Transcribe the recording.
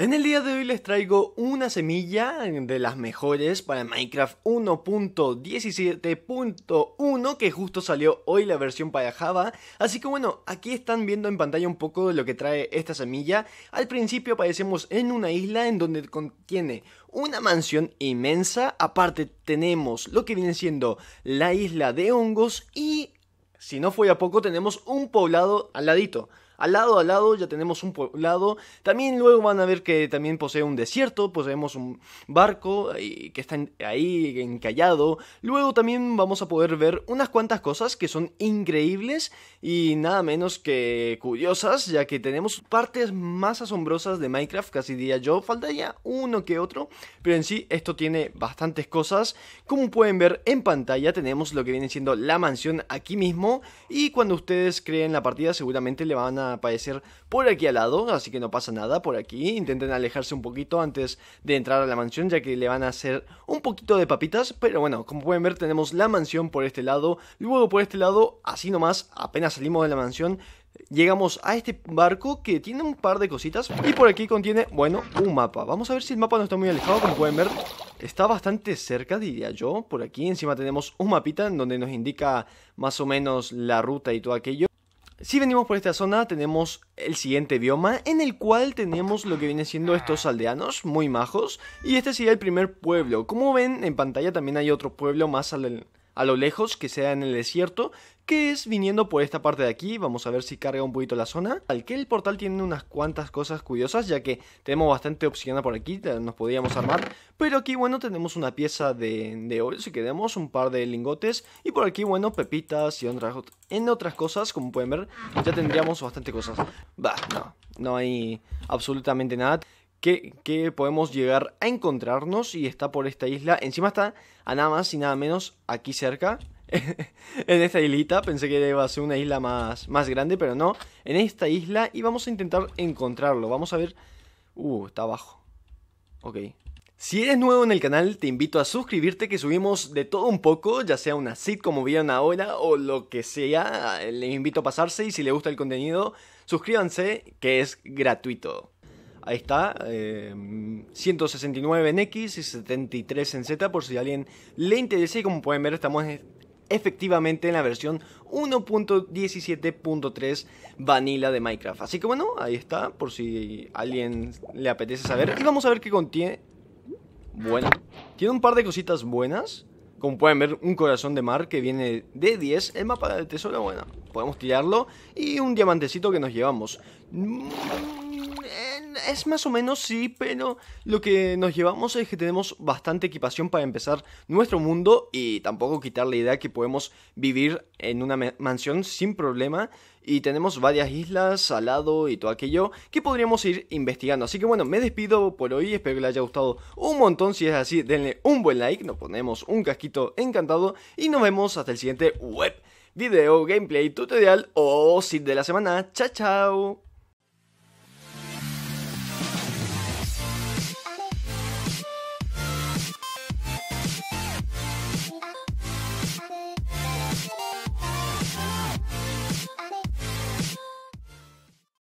En el día de hoy les traigo una semilla de las mejores para Minecraft 1.17.1 que justo salió hoy la versión para Java. Así que bueno, aquí están viendo en pantalla un poco de lo que trae esta semilla. Al principio aparecemos en una isla en donde contiene una mansión inmensa. Aparte tenemos lo que viene siendo la isla de hongos y si no fue a poco tenemos un poblado al ladito. Al lado, al lado, ya tenemos un poblado. También luego van a ver que también posee un desierto, poseemos un barco eh, que está ahí encallado. Luego también vamos a poder ver unas cuantas cosas que son increíbles y nada menos que curiosas, ya que tenemos partes más asombrosas de Minecraft, casi diría yo, faltaría uno que otro, pero en sí esto tiene bastantes cosas. Como pueden ver en pantalla tenemos lo que viene siendo la mansión aquí mismo y cuando ustedes creen la partida seguramente le van a aparecer por aquí al lado, así que no pasa nada por aquí. Intenten alejarse un poquito antes de entrar a la mansión, ya que le van a hacer un poquito de papitas. Pero bueno, como pueden ver, tenemos la mansión por este lado, luego por este lado, así nomás, apenas salimos de la mansión. Llegamos a este barco que tiene un par de cositas y por aquí contiene, bueno, un mapa. Vamos a ver si el mapa no está muy alejado, como pueden ver, está bastante cerca, diría yo. Por aquí encima tenemos un mapita en donde nos indica más o menos la ruta y todo aquello. Si venimos por esta zona tenemos el siguiente bioma en el cual tenemos lo que vienen siendo estos aldeanos muy majos y este sería el primer pueblo. Como ven en pantalla también hay otro pueblo más al, a lo lejos, que sea en el desierto, que es viniendo por esta parte de aquí, vamos a ver si carga un poquito la zona. Al que el portal tiene unas cuantas cosas curiosas, ya que tenemos bastante obsidiana por aquí, nos podríamos armar. Pero aquí, bueno, tenemos una pieza de, de oro, si queremos, un par de lingotes. Y por aquí, bueno, pepitas y otras, en otras cosas, como pueden ver, ya tendríamos bastante cosas. Bah, no, no hay absolutamente nada que, podemos llegar a encontrarnos y está por esta isla. Encima está a nada más y nada menos aquí cerca, en esta islita. Pensé que iba a ser una isla más, más grande, pero no. En esta isla y vamos a intentar encontrarlo. Vamos a ver... Uh, está abajo. Ok. Si eres nuevo en el canal, te invito a suscribirte que subimos de todo un poco, ya sea una sit como vieron ahora o lo que sea, les invito a pasarse y si les gusta el contenido, suscríbanse que es gratuito. Ahí está, 169 eh, en X y 73 en Z por si a alguien le interesa y como pueden ver estamos efectivamente en la versión 1.17.3 vanilla de Minecraft. Así que bueno, ahí está por si a alguien le apetece saber. Y vamos a ver qué contiene. Bueno, tiene un par de cositas buenas. Como pueden ver, un corazón de mar que viene de 10. El mapa del tesoro, bueno, podemos tirarlo. Y un diamantecito que nos llevamos es más o menos sí, pero lo que nos llevamos es que tenemos bastante equipación para empezar nuestro mundo y tampoco quitar la idea que podemos vivir en una mansión sin problema y tenemos varias islas al lado y todo aquello que podríamos ir investigando. Así que bueno, me despido por hoy, espero que les haya gustado un montón, si es así denle un buen like, nos ponemos un casquito encantado y nos vemos hasta el siguiente web, video, gameplay, tutorial o sit de la semana. Chao, chao.